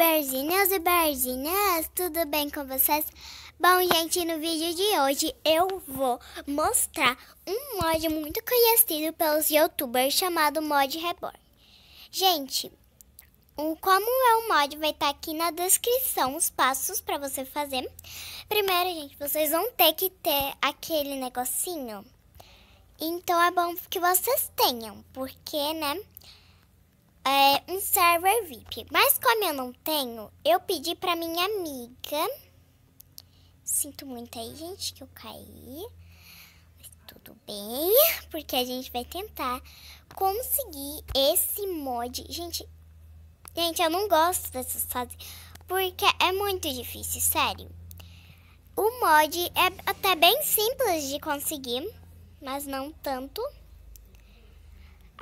Berzinhos e Berzinhas, tudo bem com vocês? Bom, gente, no vídeo de hoje eu vou mostrar um mod muito conhecido pelos youtubers chamado Mod Reborn. Gente, o como é o mod vai estar tá aqui na descrição os passos para você fazer. Primeiro, gente, vocês vão ter que ter aquele negocinho. Então é bom que vocês tenham, porque, né é, um server VIP. Mas como eu não tenho, eu pedi pra minha amiga. Sinto muito aí, gente, que eu caí. Mas tudo bem, porque a gente vai tentar conseguir esse mod. Gente, gente, eu não gosto dessas fases, porque é muito difícil, sério. O mod é até bem simples de conseguir, mas não tanto.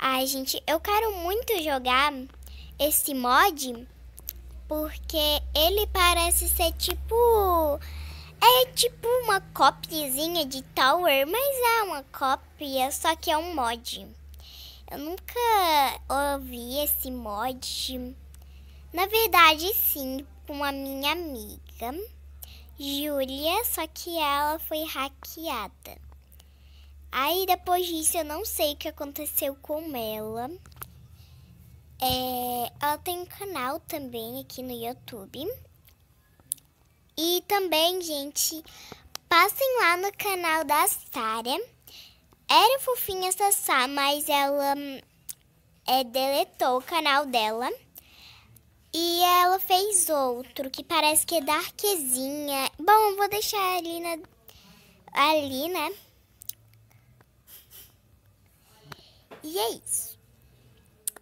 Ai, gente, eu quero muito jogar esse mod porque ele parece ser tipo. É tipo uma copiazinha de Tower, mas é uma cópia, só que é um mod. Eu nunca ouvi esse mod. Na verdade, sim, com a minha amiga, Júlia, só que ela foi hackeada. Aí depois disso eu não sei o que aconteceu com ela. É, ela tem um canal também aqui no YouTube. E também, gente, passem lá no canal da Sara. Era fofinha essa Sá, mas ela hum, é, deletou o canal dela. E ela fez outro, que parece que é da Arquezinha. Bom, eu vou deixar ali, na, ali né? E é isso.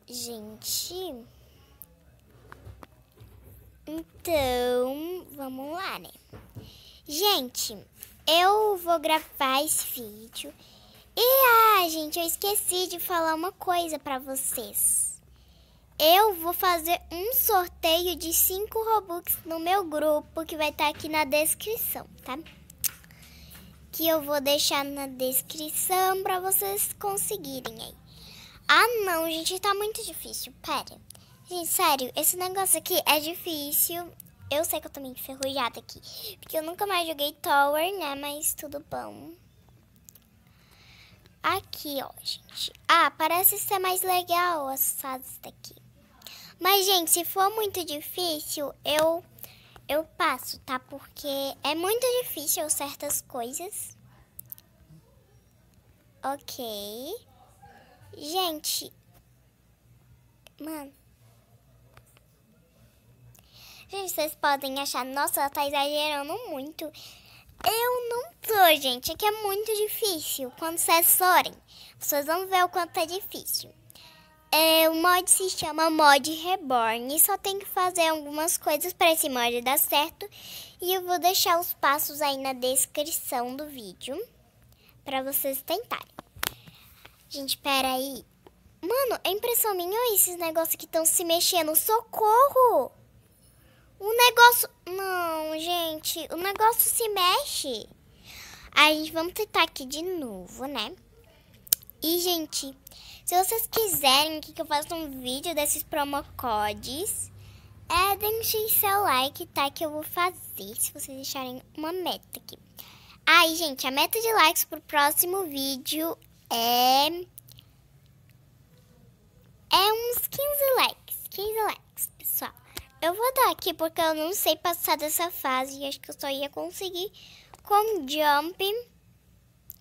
Gente. Então, vamos lá, né? Gente, eu vou gravar esse vídeo. E ah, gente, eu esqueci de falar uma coisa para vocês. Eu vou fazer um sorteio de 5 Robux no meu grupo, que vai estar tá aqui na descrição, tá? Que eu vou deixar na descrição para vocês conseguirem aí. Ah, não, gente, tá muito difícil. Pera. Gente, sério, esse negócio aqui é difícil. Eu sei que eu tô meio enferrujada aqui. Porque eu nunca mais joguei Tower, né? Mas tudo bom. Aqui, ó, gente. Ah, parece ser mais legal assustado isso daqui. Mas, gente, se for muito difícil, eu, eu passo, tá? Porque é muito difícil certas coisas. Ok. Gente, mano. Gente, vocês podem achar, nossa, tá exagerando muito. Eu não tô, gente, é que é muito difícil. Quando vocês forem, vocês vão ver o quanto é difícil. É, o mod se chama Mod Reborn e só tem que fazer algumas coisas para esse mod dar certo. E eu vou deixar os passos aí na descrição do vídeo para vocês tentarem. Gente, peraí. Mano, é impressão minha ou esses negócios que estão se mexendo? Socorro! O negócio... Não, gente. O negócio se mexe. A gente vamos tentar aqui de novo, né? E, gente, se vocês quiserem que eu faça um vídeo desses promocodes, é, deixem seu like, tá? Que eu vou fazer, se vocês deixarem uma meta aqui. Aí, gente, a meta de likes pro próximo vídeo é. É uns 15 likes. 15 likes, pessoal. Eu vou dar aqui porque eu não sei passar dessa fase. Acho que eu só ia conseguir com jump.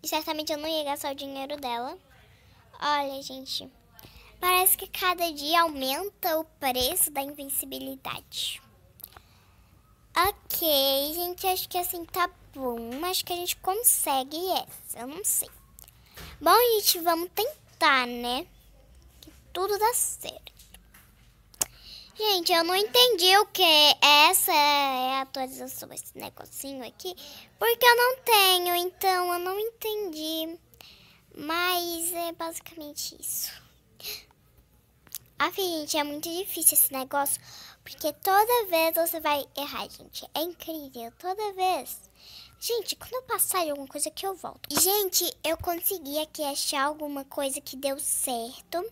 E certamente eu não ia gastar o dinheiro dela. Olha, gente. Parece que cada dia aumenta o preço da invencibilidade. Ok, gente, acho que assim tá bom. Acho que a gente consegue essa, eu não sei. Bom, gente, vamos tentar, né? Que tudo dá certo. Gente, eu não entendi o que essa é a atualização, esse negocinho aqui, porque eu não tenho, então eu não entendi. Mas é basicamente isso. Ah, gente, é muito difícil esse negócio, porque toda vez você vai errar, gente. É incrível, toda vez. Gente, quando eu passar em alguma coisa que eu volto. Gente, eu consegui aqui achar alguma coisa que deu certo.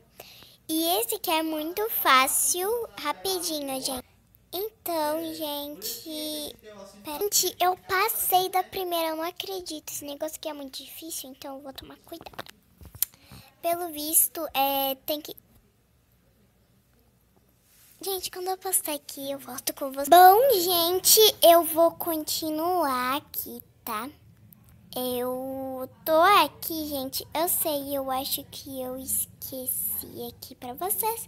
E esse que é muito fácil, rapidinho, gente. Então, gente... Gente, eu passei da primeira, eu não acredito. Esse negócio aqui é muito difícil, então eu vou tomar cuidado. Pelo visto, é, tem que Gente, quando eu postar aqui, eu volto com vocês. Bom, gente, eu vou continuar aqui, tá? Eu tô aqui, gente. Eu sei, eu acho que eu esqueci aqui pra vocês.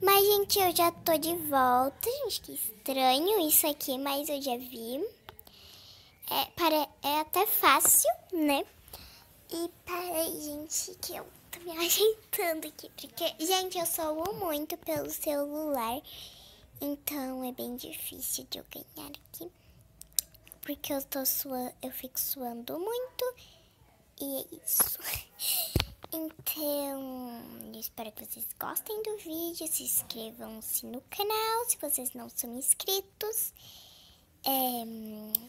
Mas, gente, eu já tô de volta. Gente, que estranho isso aqui, mas eu já vi. É, para, é até fácil, né? E peraí, gente, que eu tô me ajeitando aqui. Porque, gente, eu sou muito pelo celular. Então é bem difícil de eu ganhar aqui. Porque eu tô suando, eu fico suando muito. E é isso. Então, eu espero que vocês gostem do vídeo. Se inscrevam-se no canal se vocês não são inscritos. É,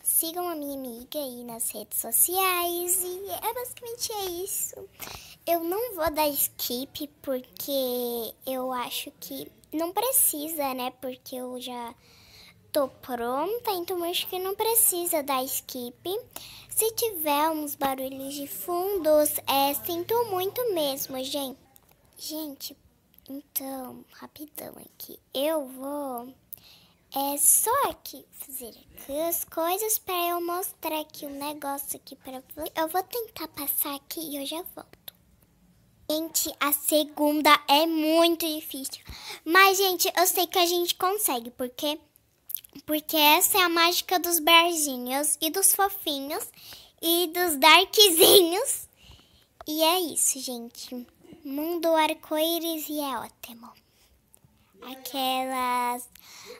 sigam a minha amiga aí nas redes sociais e é basicamente é isso. Eu não vou dar skip porque eu acho que não precisa, né? Porque eu já tô pronta, então acho que não precisa dar skip. Se tiver uns barulhos de fundos, é, sinto muito mesmo, gente. Gente, então, rapidão aqui. Eu vou é só aqui fazer aqui as coisas para eu mostrar aqui um negócio aqui para você. Eu vou tentar passar aqui e eu já volto. Gente, a segunda é muito difícil. Mas, gente, eu sei que a gente consegue, porque porque essa é a mágica dos barzinhos e dos fofinhos e dos darkzinhos. E é isso, gente. Mundo arco-íris e é ótimo aquelas.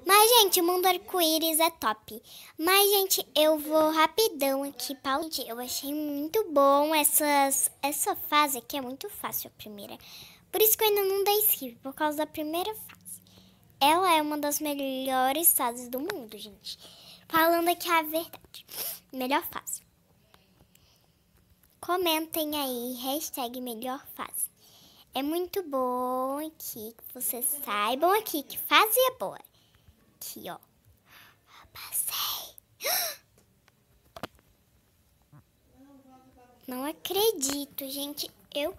Mas, gente, o mundo arco-íris é top. Mas, gente, eu vou rapidão aqui, Paulo. Gente, eu achei muito bom essas, essa fase aqui, é muito fácil a primeira. Por isso que eu ainda não dei skip, por causa da primeira fase. Ela é uma das melhores fases do mundo, gente. Falando aqui a verdade. Melhor fase. Comentem aí, hashtag melhor fase. É muito bom aqui que vocês saibam aqui que fazia boa. Aqui, ó. Passei. Não acredito, gente. Eu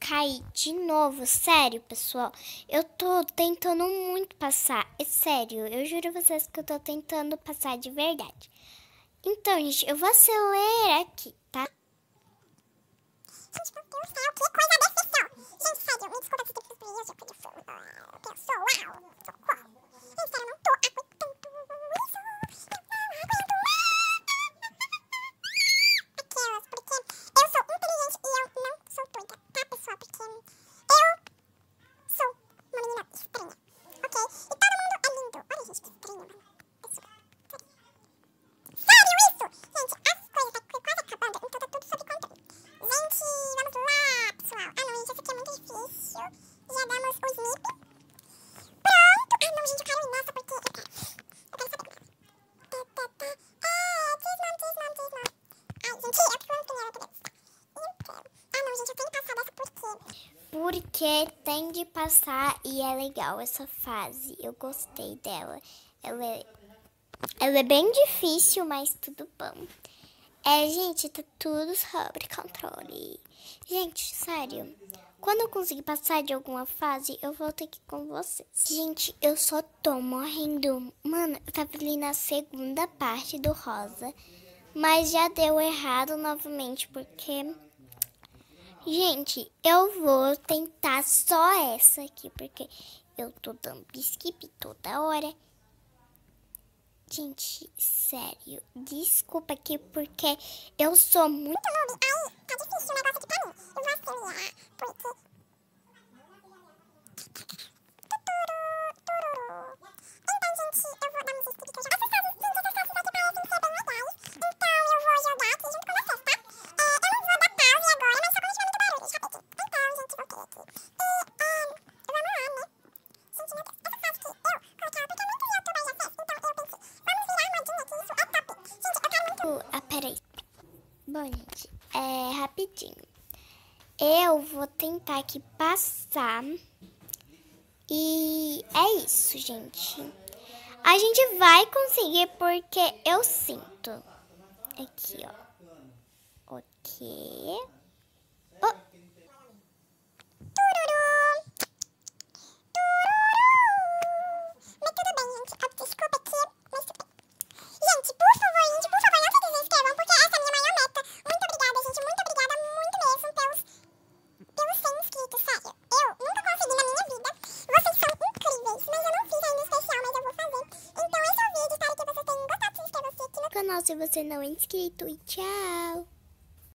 caí de novo. Sério, pessoal. Eu tô tentando muito passar. É sério. Eu juro a vocês que eu tô tentando passar de verdade. Então, gente, eu vou acelerar aqui, tá? Gente, porque não que coisa gente, eu fico pra opinião aqui dentro. Ah, não, gente, eu tenho que passar dessa por quê? Porque tem de passar e é legal essa fase. Eu gostei dela. Ela é, ela é bem difícil, mas tudo bom. É, gente, tá tudo sobre controle. Gente, sério. Quando eu conseguir passar de alguma fase, eu volto aqui com vocês. Gente, eu só tô morrendo. Mano, eu tava ali na segunda parte do rosa mas já deu errado novamente, porque. Gente, eu vou tentar só essa aqui, porque eu tô dando skip toda hora. Gente, sério, desculpa aqui, porque eu sou muito noob. Aí, tá difícil o negócio aqui pra mim. Eu vou acelerar, porque... Então, gente, eu vou dar um skip que eu já... Peraí. Bom, gente, é rapidinho. Eu vou tentar aqui passar. E é isso, gente. A gente vai conseguir porque eu sinto. Aqui, ó. Ok. se você não é inscrito. E tchau!